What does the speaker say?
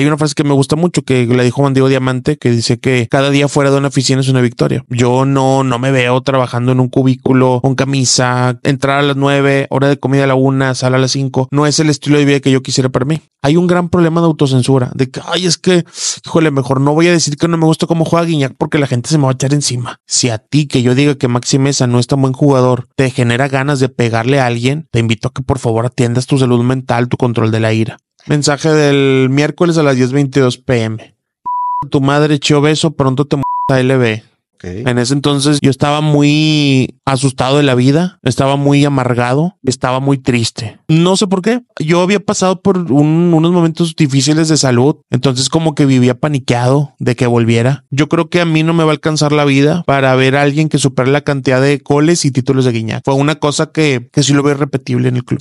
hay una frase que me gusta mucho que la dijo Juan Diamante que dice que cada día fuera de una oficina es una victoria. Yo no, no me veo trabajando en un cubículo con camisa, entrar a las nueve, hora de comida a la una, sala a las cinco. No es el estilo de vida que yo quisiera para mí. Hay un gran problema de autocensura, de que, ay, es que, híjole, mejor no voy a decir que no me gusta cómo juega Guiñac porque la gente se me va a echar encima. Si a ti que yo diga que Maxi Mesa no es tan buen jugador, te genera ganas de pegarle a alguien, te invito a que por favor atiendas tu salud mental, tu control de la ira. Mensaje del miércoles a las 10.22 pm. Tu madre echó beso, pronto te a LB. En ese entonces yo estaba muy asustado de la vida, estaba muy amargado, estaba muy triste. No sé por qué. Yo había pasado por unos momentos difíciles de salud, entonces como que vivía paniqueado de que volviera. Yo creo que a mí no me va a alcanzar la vida para ver a alguien que supere la cantidad de coles y títulos de guiña. Fue una cosa que, que sí lo veo repetible en el club.